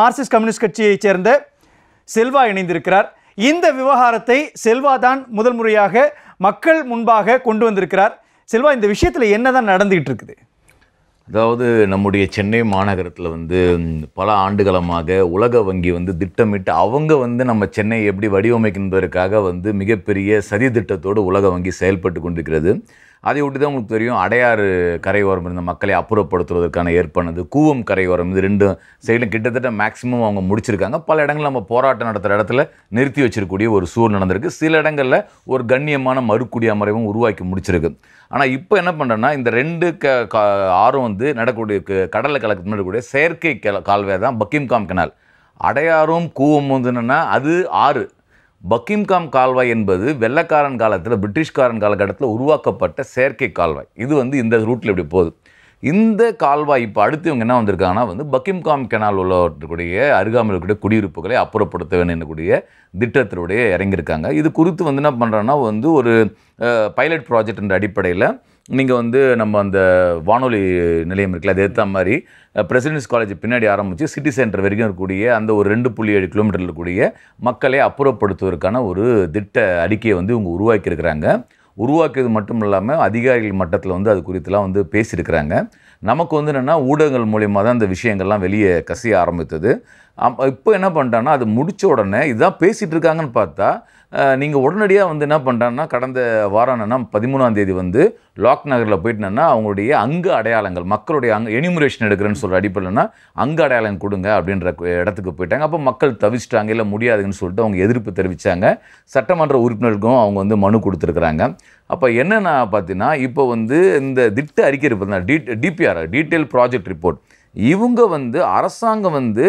Marxist communist கட்சியைச் சேர்ந்த செல்வா இணைந்திருக்கிறார் இந்த விவகாரத்தை செல்வா தான் முதல் முறையாக மக்கள் முன்பாக கொண்டு வந்திருக்கிறார் செல்வா இந்த விஷயத்தில் என்ன தான் நடந்துகிட்டு இருக்குது அதாவது நம்முடைய சென்னை மாநகரத்தில் வந்து பல ஆண்டுகளமாக உலக வங்கி வந்து திட்டமிட்டு அவங்க வந்து நம்ம சென்னையை எப்படி வடிவமைக்கின்றதற்காக வந்து மிகப்பெரிய சதி திட்டத்தோடு உலக வங்கி செயல்பட்டு கொண்டிருக்கிறது அதை ஒட்டி தான் உங்களுக்கு தெரியும் அடையாறு கரையோரம் இருந்த மக்களை அப்புறப்படுத்துவதற்கான ஏற்பானது கூவம் கரையோரம் இது ரெண்டு சைடும் கிட்டத்தட்ட மேக்ஸிமம் அவங்க முடிச்சிருக்காங்க பல இடங்களில் நம்ம போராட்டம் நடத்துகிற இடத்துல நிறுத்தி வச்சிருக்கக்கூடிய ஒரு சூழ் நடந்திருக்கு சில இடங்களில் ஒரு கண்ணியமான மறுக்குடி அமரவும் உருவாக்கி முடிச்சிருக்கு ஆனால் இப்போ என்ன பண்ணுறேன்னா இந்த ரெண்டு க ஆறும் வந்து நடக்கூடிய கடலை கலக்கு முன்னாடி செயற்கை கால்வே தான் பக்கிம்காம் கெனால் அடையாறும் கூவம் வந்து என்னென்னா அது ஆறு பக்கிம்காம் கால்வாய் என்பது வெள்ளக்காரன் காலத்தில் பிரிட்டிஷ்காரன் காலகட்டத்தில் உருவாக்கப்பட்ட செயற்கை கால்வாய் இது வந்து இந்த ரூட்டில் இப்படி போகுது இந்த கால்வாய் இப்போ அடுத்து இவங்க என்ன வந்திருக்காங்கன்னா வந்து பக்கிம்காம் கெனால் உள்ளவற்றுக்கூடிய அருகாமையில் இருக்கக்கூடிய குடியிருப்புகளை அப்புறப்படுத்த வேண்டும் என்னக்கூடிய திட்டத்தினுடைய இறங்கியிருக்காங்க இது குறித்து வந்து என்ன பண்ணுறோன்னா வந்து ஒரு பைலட் ப்ராஜெக்ட் என்ற அடிப்படையில் நீங்கள் வந்து நம்ம அந்த வானொலி நிலையம் இருக்குல்ல அது ஏற்ற மாதிரி பிரசிடென்ட்ஸ் காலேஜ் பின்னாடி ஆரம்பித்து சிட்டி சென்டர் வரைக்கும் இருக்கக்கூடிய அந்த ஒரு ரெண்டு புள்ளி ஏழு கிலோமீட்டரில் இருக்கக்கூடிய மக்களை அப்புறப்படுத்துவதற்கான ஒரு திட்ட அறிக்கையை வந்து இவங்க உருவாக்கியிருக்கிறாங்க உருவாக்கியது மட்டும் இல்லாமல் அதிகாரிகள் மட்டத்தில் வந்து அது குறித்துலாம் வந்து பேசியிருக்கிறாங்க நமக்கு வந்து என்னென்னா ஊடகங்கள் மூலியமாக தான் அந்த விஷயங்கள்லாம் வெளியே கசிய ஆரம்பித்தது இப்போ என்ன பண்ணிட்டான்னா அது முடித்த உடனே இதான் பேசிகிட்டு இருக்காங்கன்னு பார்த்தா நீங்கள் உடனடியாக வந்து என்ன பண்ணுறாங்கன்னா கடந்த வாரம் என்னென்னா பதிமூணாம் தேதி வந்து லாக் நகரில் என்னென்னா அவங்களுடைய அங்கு அடையாளங்கள் மக்களுடைய அங்கு எனிமுரேஷன் எடுக்கிறேன்னு சொல்கிற அடிப்படையில்னா அங்கு அடையாளம் கொடுங்க அப்படின்ற இடத்துக்கு போயிட்டாங்க அப்போ மக்கள் தவிச்சிட்டாங்க இல்லை முடியாதுன்னு சொல்லிட்டு அவங்க எதிர்ப்பு தெரிவித்தாங்க சட்டமன்ற உறுப்பினருக்கும் அவங்க வந்து மனு கொடுத்துருக்குறாங்க அப்போ என்னென்ன பார்த்தீங்கன்னா இப்போ வந்து இந்த திட்ட அறிக்கை இருப்பதுனா D DPR detail project report இவங்க வந்து அரசாங்கம் வந்து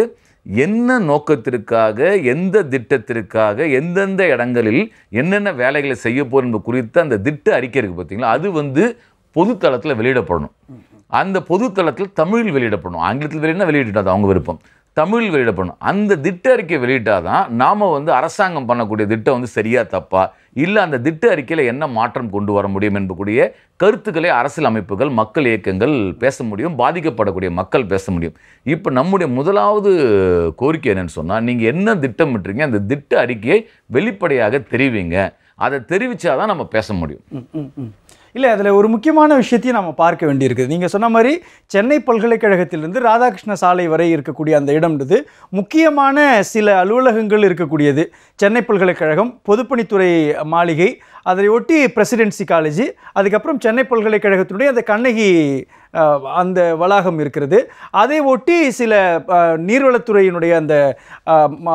என்ன நோக்கத்திற்காக எந்த திட்டத்திற்காக எந்தெந்த இடங்களில் என்னென்ன வேலைகளை செய்ய போகிறோம் என்பது குறித்து அந்த திட்ட அறிக்கை இருக்குது பார்த்தீங்களா அது வந்து பொதுத்தளத்தில் வெளியிடப்படணும் அந்த பொதுத்தளத்தில் தமிழில் வெளியிடப்படணும் ஆங்கிலத்தில் வெளியிடனா வெளியிட்டுட்டாது அவங்க விருப்பம் தமிழ் வெளியிடப்படணும் அந்த திட்ட அறிக்கை வெளியிட்டால் தான் நாம் வந்து அரசாங்கம் பண்ணக்கூடிய திட்டம் வந்து சரியாக தப்பா இல்லை அந்த திட்ட அறிக்கையில் என்ன மாற்றம் கொண்டு வர முடியும் என்பக்கூடிய கருத்துக்களை அரசியல் அமைப்புகள் மக்கள் இயக்கங்கள் பேச முடியும் பாதிக்கப்படக்கூடிய மக்கள் பேச முடியும் இப்போ நம்முடைய முதலாவது கோரிக்கை என்னென்னு சொன்னால் நீங்கள் என்ன திட்டமிட்டுறீங்க அந்த திட்ட அறிக்கையை வெளிப்படையாக தெரிவிங்க அதை தெரிவித்தாதான் நம்ம பேச முடியும் இல்லை அதில் ஒரு முக்கியமான விஷயத்தையும் நம்ம பார்க்க வேண்டியிருக்குது நீங்கள் சொன்ன மாதிரி சென்னை பல்கலைக்கழகத்திலிருந்து ராதாகிருஷ்ண சாலை வரை இருக்கக்கூடிய அந்த இடம்ன்றது முக்கியமான சில அலுவலகங்கள் இருக்கக்கூடியது சென்னை பல்கலைக்கழகம் பொதுப்பணித்துறை மாளிகை அதை ஒட்டி பிரசிடென்சி காலேஜ் அதுக்கப்புறம் சென்னை பல்கலைக்கழகத்தினுடைய அந்த கண்ணகி அந்த வளாகம் இருக்கிறது அதை ஒட்டி சில நீர்வளத்துறையினுடைய அந்த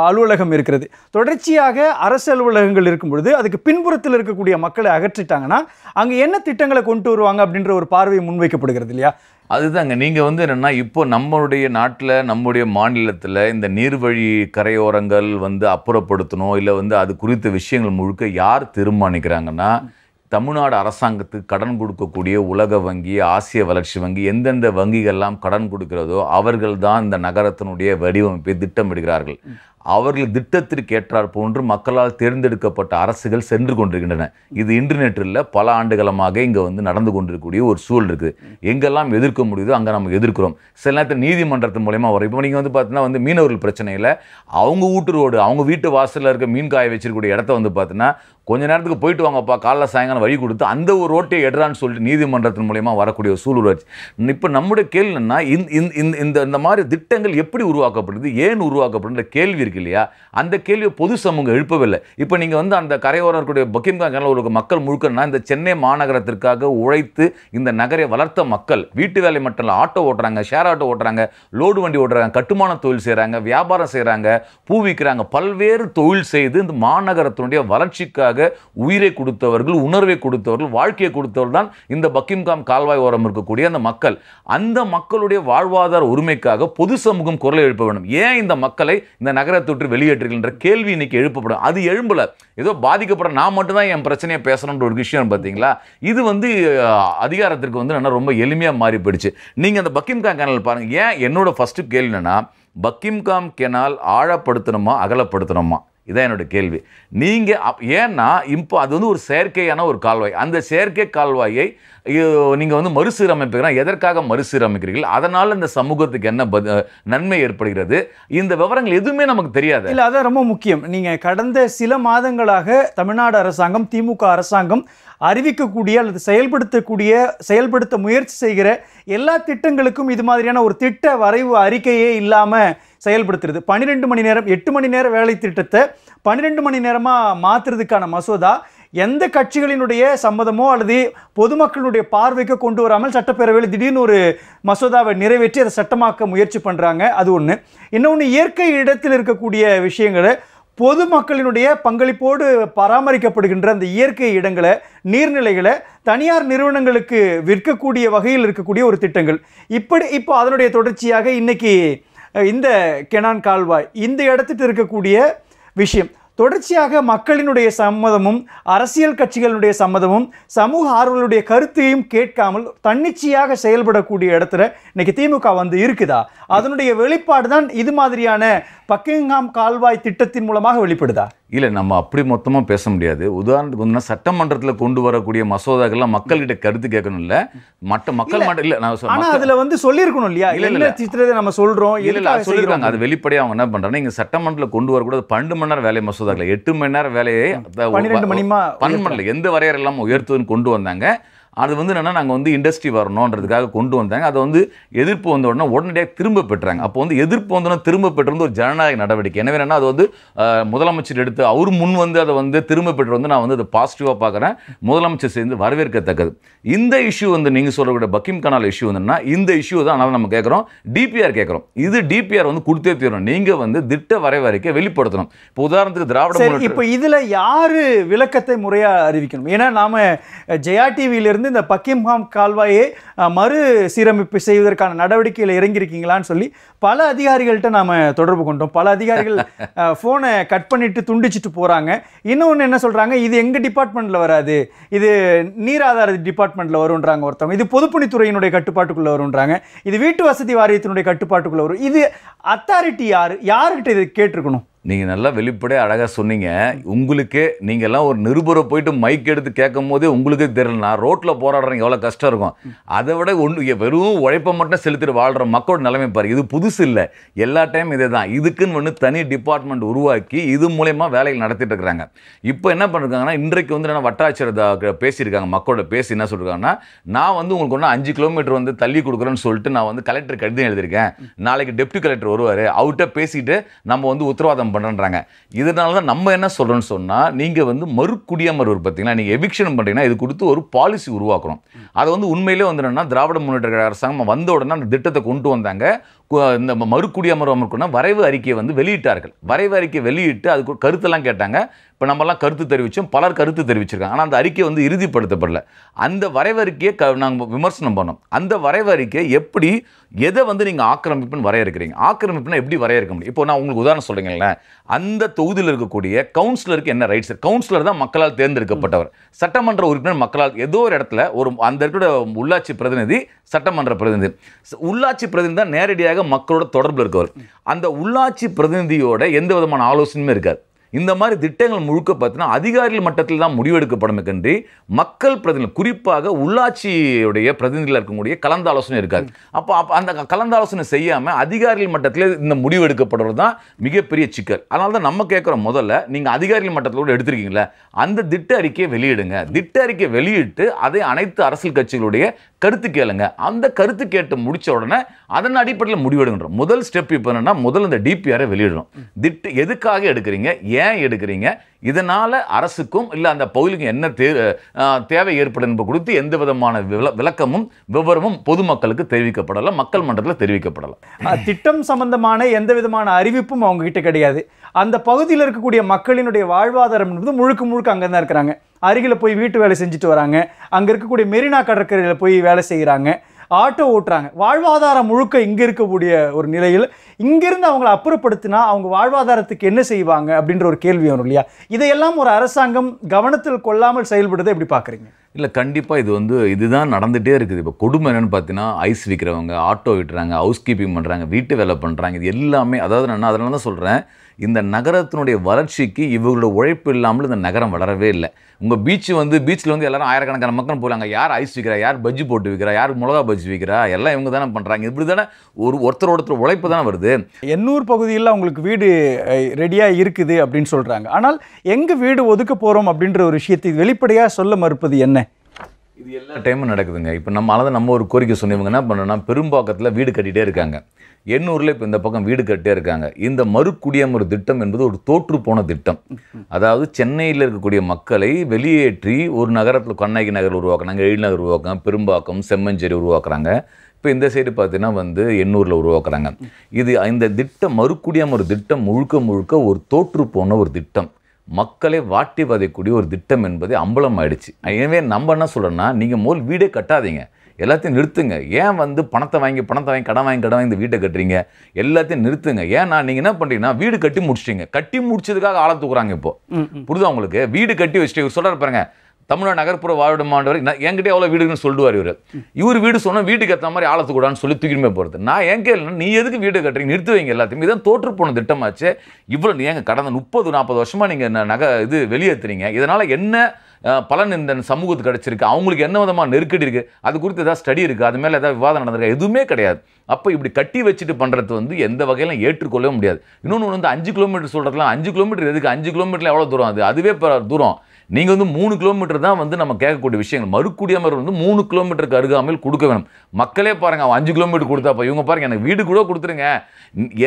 அலுவலகம் இருக்கிறது தொடர்ச்சியாக அரசு அலுவலகங்கள் இருக்கும் பொழுது அதுக்கு பின்புறத்தில் இருக்கக்கூடிய மக்களை அகற்றிட்டாங்கன்னா அங்கே என்ன திட்டங்களை கொண்டு வருவாங்க அப்படின்ற ஒரு பார்வை முன்வைக்கப்படுகிறது இல்லையா அதுதாங்க நீங்கள் வந்து என்னென்னா இப்போ நம்மளுடைய நாட்டில் நம்முடைய மாநிலத்தில் இந்த நீர்வழி கரையோரங்கள் வந்து அப்புறப்படுத்தணும் இல்லை வந்து அது குறித்த விஷயங்கள் முழுக்க யார் தீர்மானிக்கிறாங்கன்னா தமிழ்நாடு அரசாங்கத்துக்கு கடன் கொடுக்கக்கூடிய உலக வங்கி ஆசிய வளர்ச்சி வங்கி எந்தெந்த வங்கிகள்லாம் கடன் கொடுக்கிறதோ அவர்கள் தான் இந்த நகரத்தினுடைய வடிவமைப்பை திட்டமிடுகிறார்கள் அவர்கள் திட்டத்திற்கு ஏற்றார் போன்று மக்களால் தேர்ந்தெடுக்கப்பட்ட அரசுகள் சென்று கொண்டிருக்கின்றன இது இன்டர்நெட் பல ஆண்டுகளமாக இங்கே வந்து நடந்து கொண்டிருக்கக்கூடிய ஒரு சூழல் இருக்குது எங்கெல்லாம் எதிர்க்க முடியுதோ அங்கே நம்ம எதிர்க்கிறோம் சில நேரத்தில் நீதிமன்றத்தின் மூலயமா வரும் இப்போ நீங்கள் வந்து பார்த்தீங்கன்னா வந்து மீனவர்கள் பிரச்சனையில் அவங்க வீட்டு ரோடு அவங்க வீட்டு வாசலில் இருக்க மீன் காய வச்சிருக்கக்கூடிய இடத்த வந்து பார்த்தீங்கன்னா கொஞ்ச நேரத்துக்கு போயிட்டு வாங்கப்பா காலைல சாயங்காலம் வழி கொடுத்து அந்த ஒரு ரோட்டை எடுறான்னு சொல்லிட்டு நீதிமன்றத்தின் மூலயமா வரக்கூடிய சூழல் வச்சு இப்போ நம்முடைய கேள்வி இந்த இந்த இந்த மாதிரி திட்டங்கள் எப்படி உருவாக்கப்படுது ஏன் உருவாக்கப்படுன்ற கேள்வி இருக்குது இருக்கு இல்லையா அந்த கேள்வியை பொது சமூகம் எழுப்பவில்லை இப்போ நீங்கள் வந்து அந்த கரையோரம் இருக்கக்கூடிய பக்கிம்கா ஒரு மக்கள் முழுக்கன்னா இந்த சென்னை மாநகரத்திற்காக உழைத்து இந்த நகரை வளர்த்த மக்கள் வீட்டு வேலை மட்டும் இல்லை ஆட்டோ ஓட்டுறாங்க ஷேர் ஆட்டோ ஓட்டுறாங்க லோடு வண்டி ஓட்டுறாங்க கட்டுமான தொழில் செய்கிறாங்க வியாபாரம் செய்கிறாங்க பூ விற்கிறாங்க பல்வேறு தொழில் செய்து இந்த மாநகரத்தினுடைய வளர்ச்சிக்காக உயிரை கொடுத்தவர்கள் உணர்வை கொடுத்தவர்கள் வாழ்க்கையை கொடுத்தவர்கள் தான் இந்த பக்கிம்காம் கால்வாய் ஓரம் இருக்கக்கூடிய அந்த மக்கள் அந்த மக்களுடைய வாழ்வாதார உரிமைக்காக பொது சமூகம் குரல் எழுப்ப வேண்டும் ஏன் இந்த மக்களை இந்த நகரத்தை தொற்று வெளியேற்றுகின்ற கேள்வி இன்றைக்கி எழுப்பப்படும் அது எழும்புல ஏதோ பாதிக்கப்படுற நான் மட்டும்தான் என் பிரச்சனையை பேசணுன்ற ஒரு விஷயம் பார்த்தீங்களா இது வந்து அதிகாரத்திற்கு வந்து என்ன ரொம்ப எளிமையாக மாறி போயிடுச்சு நீங்கள் அந்த பக்கிம்காம் கேனல் பாருங்கள் ஏன் என்னோடய ஃபஸ்ட்டு கேள்வி என்னென்னா பக்கிம்காம் கெனால் ஆழப்படுத்தணுமா அகலப்படுத்தணுமா இதான் என்னோடய கேள்வி நீங்கள் அப் ஏன்னா இப்போ அது வந்து ஒரு செயற்கையான ஒரு கால்வாய் அந்த செயற்கை கால்வாயை நீங்கள் வந்து மறுசீரமைப்புகிறா எதற்காக மறுசீரமைக்கிறீர்கள் அதனால் இந்த சமூகத்துக்கு என்ன நன்மை ஏற்படுகிறது இந்த விவரங்கள் எதுவுமே நமக்கு தெரியாது இல்லை அதான் ரொம்ப முக்கியம் நீங்கள் கடந்த சில மாதங்களாக தமிழ்நாடு அரசாங்கம் திமுக அரசாங்கம் அறிவிக்கக்கூடிய அல்லது செயல்படுத்தக்கூடிய செயல்படுத்த முயற்சி செய்கிற எல்லா திட்டங்களுக்கும் இது மாதிரியான ஒரு திட்ட வரைவு அறிக்கையே இல்லாமல் செயல்படுத்துறது பன்னிரெண்டு மணி நேரம் எட்டு மணி நேர வேலை திட்டத்தை பன்னிரெண்டு மணி நேரமாக மாற்றுறதுக்கான மசோதா எந்த கட்சிகளினுடைய சம்மதமோ அல்லது பொதுமக்களுடைய பார்வைக்கு கொண்டு வராமல் சட்டப்பேரவையில் திடீர்னு ஒரு மசோதாவை நிறைவேற்றி அதை சட்டமாக்க முயற்சி பண்ணுறாங்க அது ஒன்று இன்னொன்று இயற்கை இடத்தில் இருக்கக்கூடிய விஷயங்களை பொதுமக்களினுடைய பங்களிப்போடு பராமரிக்கப்படுகின்ற அந்த இயற்கை இடங்களை நீர்நிலைகளை தனியார் நிறுவனங்களுக்கு விற்கக்கூடிய வகையில் இருக்கக்கூடிய ஒரு திட்டங்கள் இப்படி இப்போ அதனுடைய தொடர்ச்சியாக இன்றைக்கி இந்த கெனான் கால்வாய் இந்த இடத்துட்டு இருக்கக்கூடிய விஷயம் தொடர்ச்சியாக மக்களினுடைய சம்மதமும் அரசியல் கட்சிகளுடைய சம்மதமும் சமூக ஆர்வலுடைய கருத்தையும் கேட்காமல் தன்னிச்சையாக செயல்படக்கூடிய இடத்துல இன்னைக்கு திமுக வந்து இருக்குதா அதனுடைய வெளிப்பாடு தான் இது மாதிரியான பக்கிங்ஹாம் கால்வாய் திட்டத்தின் மூலமாக வெளிப்படுதா இல்லை நம்ம அப்படி மொத்தமாக பேச முடியாது உதாரணத்துக்கு வந்து சட்டமன்றத்தில் கொண்டு வரக்கூடிய மசோதாக்கள்லாம் மக்கள்கிட்ட கருத்து கேட்கணும் இல்லை மற்ற மக்கள் மட்டும் இல்லை நான் ஆனால் அதில் வந்து சொல்லியிருக்கணும் இல்லையா இல்லை சித்திரத்தை நம்ம சொல்கிறோம் இல்லை சொல்லியிருக்காங்க அது வெளிப்படையாக அவங்க என்ன பண்ணுறாங்கன்னா இங்கே சட்டமன்றத்தில் கொண்டு வரக்கூடாது பன்னெண்டு மணி நேரம் வேலை மசோதாக்கில் எட்டு மணி நேரம் வேலையை பன்னெண்டு மணி பன்னெண்டு எந்த வரையறை இல்லாமல் உயர்த்துன்னு கொண்டு வந்தாங்க அது வந்து என்னென்னா நாங்கள் வந்து இண்டஸ்ட்ரி வரணுன்றதுக்காக கொண்டு வந்தாங்க அதை வந்து எதிர்ப்பு வந்த உடனே உடனடியாக திரும்ப பெற்றாங்க அப்போ வந்து எதிர்ப்பு வந்தோடனே திரும்ப பெற்றது ஒரு ஜனநாயக நடவடிக்கை எனவே என்னென்னா அது வந்து முதலமைச்சர் எடுத்து அவர் முன் வந்து அதை வந்து திரும்ப பெற்று வந்து நான் வந்து அதை பாசிட்டிவாக பார்க்குறேன் முதலமைச்சர் சேர்ந்து வரவேற்கத்தக்கது இந்த இஷ்யூ வந்து நீங்கள் சொல்லக்கூடிய பக்கிம் கனால் இஷ்யூ வந்துன்னா இந்த இஷ்யூ தான் அதனால் நம்ம கேட்குறோம் டிபிஆர் கேட்குறோம் இது டிபிஆர் வந்து கொடுத்தே தீரும் நீங்கள் வந்து திட்ட வரைவறைக்கை வெளிப்படுத்தணும் இப்போ உதாரணத்துக்கு திராவிட இப்போ இதில் யார் விளக்கத்தை முறையாக அறிவிக்கணும் ஏன்னா நாம் ஜெயா டிவியிலிருந்து வந்து இந்த பக்கிம்ஹாம் கால்வாயை மறு சீரமைப்பு செய்வதற்கான நடவடிக்கையில் இறங்கியிருக்கீங்களான்னு சொல்லி பல அதிகாரிகள்கிட்ட நாம் தொடர்பு கொண்டோம் பல அதிகாரிகள் ஃபோனை கட் பண்ணிட்டு துண்டிச்சிட்டு போகிறாங்க இன்னொன்று என்ன சொல்கிறாங்க இது எங்கள் டிபார்ட்மெண்ட்டில் வராது இது நீராதார டிபார்ட்மெண்ட்டில் வரும்ன்றாங்க ஒருத்தவங்க இது பொதுப்பணித்துறையினுடைய கட்டுப்பாட்டுக்குள்ளே வரும்ன்றாங்க இது வீட்டு வசதி வாரியத்தினுடைய கட்டுப்பாட்டுக்குள்ளே வரும் இது அத்தாரிட்டி யார் யாருக்கிட்ட இது கேட்டிருக்கணும் நீங்கள் நல்லா வெளிப்படையாக அழகாக சொன்னீங்க உங்களுக்கே நீங்கள்லாம் ஒரு நிருபரை போயிட்டு மைக் எடுத்து கேட்கும் போதே உங்களுக்கே தெரியல நான் ரோட்டில் போராடுறீங்க எவ்வளோ கஷ்டம் இருக்கும் அதை விட ஒன்று வெறும் உழைப்பை மட்டும் செலுத்திட்டு வாழ்கிற மக்களோட நிலைமை பாரு இது புதுசு இல்லை எல்லா டைம் இதே தான் இதுக்குன்னு ஒன்று தனி டிபார்ட்மெண்ட் உருவாக்கி இது மூலயமா வேலைகள் நடத்திட்டு இருக்கிறாங்க இப்போ என்ன பண்ணிருக்காங்கன்னா இன்றைக்கு வந்து என்ன வட்டாட்சியர் பேசியிருக்காங்க மக்களோட பேசி என்ன சொல்லியிருக்காங்கன்னா நான் வந்து உங்களுக்கு ஒன்று அஞ்சு கிலோமீட்டர் வந்து தள்ளி கொடுக்குறேன்னு சொல்லிட்டு நான் வந்து கலெக்டர் கடிதம் எழுதியிருக்கேன் நாளைக்கு டெப்டி கலெக்டர் வருவார் அவர்கிட்ட பேசிட்டு நம்ம வந்து உத்தரவாதம் பண்ணுறாங்க இதனால தான் நம்ம என்ன சொல்கிறோன்னு சொன்னால் நீங்கள் வந்து மறுக்குடியாமர் பார்த்தீங்கன்னா நீங்கள் எவிக்ஷன் பண்ணுறீங்கன்னா இது கொடுத்து ஒரு பாலிசி உருவாக்குறோம் அதை வந்து உண்மையிலே வந்து திராவிட முன்னேற்ற அரசாங்கம் வந்த உடனே அந்த திட்டத்தை கொண்டு வந்தாங்க இந்த மறுக்குடியமர்வு அமர்வுனா வரைவு அறிக்கையை வந்து வெளியிட்டார்கள் வரைவு அறிக்கை வெளியிட்டு அதுக்கு கருத்தெல்லாம் கேட்டாங்க இப்போ நம்மலாம் கருத்து தெரிவித்தோம் பலர் கருத்து தெரிவிச்சிருக்காங்க ஆனால் அந்த அறிக்கை வந்து இறுதிப்படுத்தப்படல அந்த வரைவறிக்கையை க நாங்கள் விமர்சனம் பண்ணோம் அந்த வரைவு எப்படி எதை வந்து நீங்கள் ஆக்கிரமிப்புன்னு வரையறுக்கிறீங்க ஆக்கிரமிப்புனா எப்படி வரையறுக்க முடியும் இப்போ நான் உங்களுக்கு உதாரணம் சொல்கிறீங்களே அந்த தொகுதியில் இருக்கக்கூடிய கவுன்சிலருக்கு என்ன ரைட்ஸ் கவுன்சிலர் தான் மக்களால் தேர்ந்தெடுக்கப்பட்டவர் சட்டமன்ற உறுப்பினர் மக்களால் ஏதோ ஒரு இடத்துல ஒரு அந்த இருக்கிற உள்ளாட்சி பிரதிநிதி சட்டமன்ற பிரதிநிதி உள்ளாட்சி பிரதிநிதி தான் நேரடியாக நேரடியாக மக்களோட தொடர்பில் இருக்கவர் அந்த உள்ளாட்சி பிரதிநிதியோட எந்த விதமான ஆலோசனையுமே இருக்காது இந்த மாதிரி திட்டங்கள் முழுக்க பார்த்தீங்கன்னா அதிகாரிகள் மட்டத்தில் தான் முடிவெடுக்கப்படும் கன்றி மக்கள் பிரதிநிதி குறிப்பாக உள்ளாட்சியுடைய பிரதிநிதிகளாக இருக்கக்கூடிய கலந்தாலோசனை இருக்காது அப்போ அப்போ அந்த கலந்தாலோசனை செய்யாமல் அதிகாரிகள் மட்டத்தில் இந்த முடிவு எடுக்கப்படுறது தான் மிகப்பெரிய சிக்கல் அதனால தான் நம்ம கேட்குற முதல்ல நீங்கள் அதிகாரிகள் மட்டத்தில் கூட எடுத்திருக்கீங்களே அந்த திட்ட அறிக்கையை வெளியிடுங்க திட்ட அறிக்கை வெளியிட்டு அதை அனைத்து அரசியல் கட்சிகளுடைய கருத்து கேளுங்க அந்த கருத்து கேட்டு முடித்த உடனே அதன் அடிப்படையில் முடிவெடுக்கணும் முதல் ஸ்டெப் இப்போ என்னென்னா முதல் இந்த டிபிஆரை வெளியிடணும் திட்டு எதுக்காக எடுக்கிறீங்க ஏன் எடுக்கிறீங்க இதனால் அரசுக்கும் இல்லை அந்த பகுதிக்கும் என்ன தே தேவை ஏற்படும் என்பது குறித்து எந்த விதமான விளக்கமும் விவரமும் பொதுமக்களுக்கு தெரிவிக்கப்படலை மக்கள் மன்றத்தில் தெரிவிக்கப்படலை திட்டம் சம்பந்தமான எந்த விதமான அறிவிப்பும் அவங்ககிட்ட கிடையாது அந்த பகுதியில் இருக்கக்கூடிய மக்களினுடைய வாழ்வாதாரம் என்பது முழுக்க முழுக்க அங்கே தான் இருக்கிறாங்க அருகில் போய் வீட்டு வேலை செஞ்சுட்டு வராங்க அங்கே இருக்கக்கூடிய மெரினா கடற்கரையில் போய் வேலை செய்கிறாங்க ஆட்டோ ஓட்டுறாங்க வாழ்வாதாரம் முழுக்க இங்கே இருக்கக்கூடிய ஒரு நிலையில் இங்கேருந்து அவங்களை அப்புறப்படுத்தினா அவங்க வாழ்வாதாரத்துக்கு என்ன செய்வாங்க அப்படின்ற ஒரு கேள்வி வரும் இல்லையா இதையெல்லாம் ஒரு அரசாங்கம் கவனத்தில் கொள்ளாமல் செயல்படுறதை எப்படி பார்க்குறீங்க இல்லை கண்டிப்பாக இது வந்து இதுதான் நடந்துகிட்டே இருக்குது இப்போ கொடுமை என்னென்னு பார்த்தீங்கன்னா ஐஸ் விற்கிறவங்க ஆட்டோ விட்டுறாங்க ஹவுஸ் கீப்பிங் பண்ணுறாங்க வீட்டு வேலை பண்ணுறாங்க இது எல்லாமே அதாவது நான் அதனால தான் சொல்கிறேன் இந்த நகரத்தினுடைய வளர்ச்சிக்கு இவங்களோட உழைப்பு இல்லாமல் இந்த நகரம் வளரவே இல்லை உங்கள் பீச் வந்து பீச்சில் வந்து எல்லாரும் ஆயிரக்கணக்கான மக்கள் போகிறாங்க யார் ஐஸ் விற்கிறா யார் பஜ்ஜி போட்டு விற்கிறா யார் மிளகா பஜ்ஜி விற்கிறா எல்லாம் இவங்க தானே பண்ணுறாங்க இப்படி தானே ஒரு ஒருத்தர் ஒருத்தர் உழைப்பு தானே வருது எண்ணூர் பகுதியில் அவங்களுக்கு வீடு ரெடியாக இருக்குது அப்படின்னு சொல்கிறாங்க ஆனால் எங்கள் வீடு ஒதுக்க போகிறோம் அப்படின்ற ஒரு விஷயத்தை வெளிப்படையாக சொல்ல மறுப்பது என்ன இது எல்லா டைமும் நடக்குதுங்க இப்போ நம்ம அதாவது நம்ம ஒரு கோரிக்கை சொன்னவங்க என்ன பண்ணணும்னா பெரும்பாக்கத்தில் வீடு கட்டிகிட்டே இருக்காங்க எண்ணூரில் இப்போ இந்த பக்கம் வீடு கட்டிட்டே இருக்காங்க இந்த மறுக்குடியமர் திட்டம் என்பது ஒரு தோற்று போன திட்டம் அதாவது சென்னையில் இருக்கக்கூடிய மக்களை வெளியேற்றி ஒரு நகரத்தில் கண்ணகி நகர் உருவாக்குனாங்க எழில்நகர் உருவாக்கம் பெரும்பாக்கம் செம்மஞ்சேரி உருவாக்குறாங்க இப்போ இந்த சைடு பார்த்தீங்கன்னா வந்து எண்ணூரில் உருவாக்குறாங்க இது இந்த திட்டம் மறுக்குடியம் ஒரு திட்டம் முழுக்க முழுக்க ஒரு தோற்று போன ஒரு திட்டம் மக்களை வாட்டி வதைக்கூடிய ஒரு திட்டம் என்பது அம்பலம் ஆயிடுச்சு எனவே நம்ம என்ன சொல்கிறேன்னா நீங்கள் மோல் வீடே கட்டாதீங்க எல்லாத்தையும் நிறுத்துங்க ஏன் வந்து பணத்தை வாங்கி பணத்தை வாங்கி கடன் வாங்கி கடன் வாங்கி வீட்டை கட்டுறீங்க எல்லாத்தையும் நிறுத்துங்க ஏன்னா நீங்கள் என்ன பண்ணுறீங்கன்னா வீடு கட்டி முடிச்சிட்டீங்க கட்டி முடிச்சதுக்காக ஆள தூக்குறாங்க இப்போ புரியுதா உங்களுக்கு வீடு கட்டி வச்சுட்டு சொல்கிற பாருங்கள் தமிழ்நாடு நகர்ப்புற வாழ்விடமாண்டவர் என்கிட்ட எவ்வளோ வீடுன்னு சொல்லுவார் இவர் இவர் வீடு சொன்னால் வீட்டுக்கு ஏற்ற மாதிரி கூடான்னு சொல்லி தூக்கிமே போகிறது நான் என் கேள்வி நீ எதுக்கு வீடு கட்டுறீங்க நிறுத்து வைங்க எல்லாத்தையும் இதான் தோற்று போன திட்டமாச்சு இவ்வளோ நீங்கள் கடந்த முப்பது நாற்பது வருஷமாக நீங்கள் என்ன நகை இது வெளியேற்றுறீங்க இதனால் என்ன பலன் இந்த சமூகத்துக்கு கிடச்சிருக்கு அவங்களுக்கு என்ன விதமாக நெருக்கடி இருக்குது அது குறித்து ஏதாவது ஸ்டடி இருக்குது அது மேலே ஏதாவது விவாதம் நடந்திருக்கு எதுவுமே கிடையாது அப்போ இப்படி கட்டி வச்சுட்டு பண்ணுறது வந்து எந்த வகையிலும் ஏற்றுக்கொள்ளவே முடியாது இன்னொன்று வந்து அஞ்சு கிலோமீட்டர் சொல்கிறதுலாம் அஞ்சு கிலோமீட்டர் எதுக்கு அஞ்சு கிலோமீட்டரில் எவ்வளோ தூரம் அது அதுவே தூரம் நீங்கள் வந்து மூணு கிலோமீட்டர் தான் வந்து நம்ம கேட்கக்கூடிய விஷயங்கள் மறுக்குடியமர் வந்து மூணு கிலோமீட்டருக்கு அருகாமல் கொடுக்க வேணும் மக்களே பாருங்கள் அவன் அஞ்சு கிலோமீட்டர் கொடுத்தாப்போ இவங்க பாருங்கள் எனக்கு வீடு கூட கொடுத்துருங்க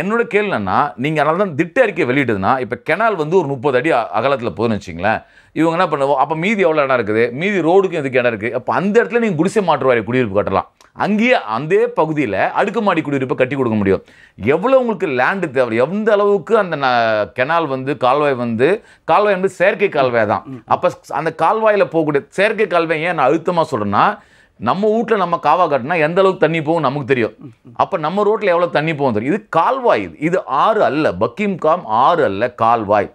என்னோட கேள்வினா நீங்கள் அதனால தான் திட்ட அறிக்கை வெளியிட்டதுன்னா இப்போ கெனால் வந்து ஒரு முப்பது அடி அகலத்தில் போதுன்னு வச்சிங்களேன் இவங்க என்ன பண்ணுவோம் அப்போ மீதி எவ்வளோ இடம் இருக்குது மீதி ரோடுக்கும் எதுக்கு இடம் இருக்குது அப்போ அந்த இடத்துல நீங்கள் குடிசை மாற்றுவாரி குடியிருப்பு கட்டலாம் அங்கேயே அந்த பகுதியில் அடுக்குமாடி குடியிருப்பை கட்டி கொடுக்க முடியும் எவ்வளோ உங்களுக்கு லேண்டு தேவை எந்த அளவுக்கு அந்த கெனால் வந்து கால்வாய் வந்து கால்வாய் வந்து செயற்கை கால்வாய் தான் அப்போ அந்த கால்வாயில் போகக்கூடிய செயற்கை கால்வாய் ஏன் நான் அழுத்தமாக சொல்கிறேன்னா நம்ம வீட்டில் நம்ம காவா கட்டினா எந்த அளவுக்கு தண்ணி போகும் நமக்கு தெரியும் அப்போ நம்ம ரோட்டில் எவ்வளோ தண்ணி போகும் தெரியும் இது கால்வாய் இது இது ஆறு அல்ல பக்கிம்காம் காம் ஆறு அல்ல கால்வாய்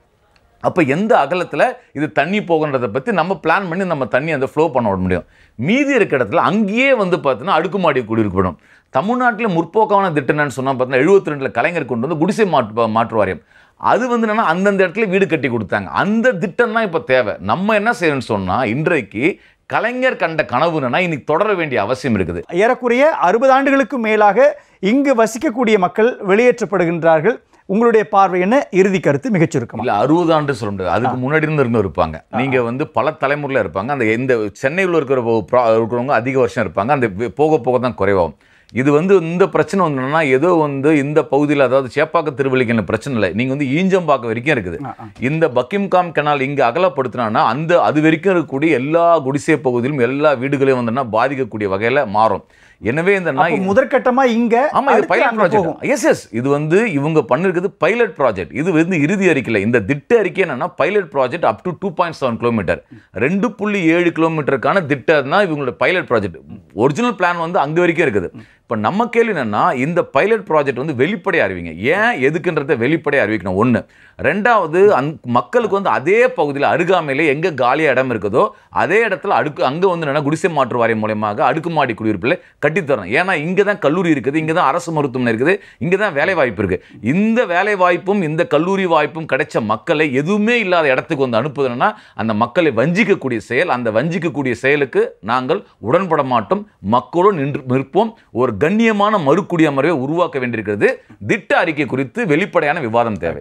அப்போ எந்த அகலத்தில் இது தண்ணி போகுன்றதை பற்றி நம்ம பிளான் பண்ணி நம்ம தண்ணி அந்த ஃப்ளோ பண்ண விட முடியும் மீதி இருக்க இடத்துல அங்கேயே வந்து பார்த்தீங்கன்னா அடுக்குமாடி குடியிருக்கப்படும் தமிழ்நாட்டில் முற்போக்கான திட்டம் என்னன்னு சொன்னால் பார்த்தீங்கன்னா எழுபத்தி ரெண்டில் கலைஞர் கொண்டு வந்து குடிசை மாற்று மாற்று வாரியம் அது வந்து என்னென்னா அந்தந்த இடத்துல வீடு கட்டி கொடுத்தாங்க அந்த திட்டம் தான் இப்போ தேவை நம்ம என்ன செய்யணும்னு சொன்னால் இன்றைக்கு கலைஞர் கண்ட கனவு இன்னைக்கு தொடர வேண்டிய அவசியம் இருக்குது ஏறக்குறைய அறுபது ஆண்டுகளுக்கு மேலாக இங்கு வசிக்கக்கூடிய மக்கள் வெளியேற்றப்படுகின்றார்கள் உங்களுடைய பார்வை என்ன இறுதி கருத்து மிகச் சுருக்கம் இல்லை அறுபது ஆண்டு சொல்ல முடியாது அதுக்கு முன்னாடி இருந்து இருந்து இருப்பாங்க நீங்கள் வந்து பல தலைமுறையில் இருப்பாங்க அந்த எந்த சென்னையில் இருக்கிற இருக்கிறவங்க அதிக வருஷம் இருப்பாங்க அந்த போக போக தான் குறைவாகும் இது வந்து இந்த பிரச்சனை வந்துன்னா ஏதோ வந்து இந்த பகுதியில் அதாவது சேப்பாக்க திருவள்ளிக்கிற பிரச்சனை இல்லை நீங்கள் வந்து ஈஞ்சம்பாக்கம் வரைக்கும் இருக்குது இந்த பக்கிம்காம் கெனால் இங்கே அகலப்படுத்தினா அந்த அது வரைக்கும் இருக்கக்கூடிய எல்லா குடிசை பகுதியிலும் எல்லா வீடுகளையும் வந்துன்னா பாதிக்கக்கூடிய வகையில் மாறும் எனவே இந்த முதற்கட்டமா முதற்கட்டமாக இங்கே ஆமாம் இது பைலட் ப்ராஜெக்ட் எஸ் எஸ் இது வந்து இவங்க பண்ணிருக்கிறது பைலட் ப்ராஜெக்ட் இது வந்து இறுதி அறிக்கையில் இந்த திட்ட அறிக்கை என்னன்னா pilot project up to two point seven kilometre ரெண்டு புள்ளி ஏழு கிலோமீட்டருக்கான திட்டம் தான் இவங்களோட பைலட் ப்ராஜெக்ட் ஒரிஜினல் பிளான் வந்து அங்கே வரைக்கும் இருக்குது இப்போ நம்ம கேள்வி என்னென்னா இந்த பைலட் ப்ராஜெக்ட் வந்து வெளிப்படையாக அறிவிங்க ஏன் எதுக்குன்றத வெளிப்படையாக அறிவிக்கணும் ஒன்று ரெண்டாவது அந் மக்களுக்கு வந்து அதே பகுதியில் அருகாமையில் எங்கே காலியாக இடம் இருக்குதோ அதே இடத்துல அடுக்கு அங்கே வந்து என்னென்னா குடிசை மாற்று வாரியம் மூலயமாக அடுக்குமாடி குடியிருப்பில் கட்டித்தரணும் ஏன்னா இங்கே தான் கல்லூரி இருக்குது இங்கே தான் அரசு மருத்துவமனை இருக்குது இங்கே தான் வேலை வாய்ப்பு இருக்குது இந்த வேலை வாய்ப்பும் இந்த கல்லூரி வாய்ப்பும் கிடைச்ச மக்களை எதுவுமே இல்லாத இடத்துக்கு வந்து அனுப்புதுன்னா அந்த மக்களை வஞ்சிக்கக்கூடிய செயல் அந்த வஞ்சிக்கக்கூடிய செயலுக்கு நாங்கள் உடன்பட மாட்டோம் மக்களும் நின்று நிற்போம் ஒரு கண்ணியமான மறுக்குடியமர்வை உருவாக்க வேண்டியிருக்கிறது திட்ட அறிக்கை குறித்து வெளிப்படையான விவாதம் தேவை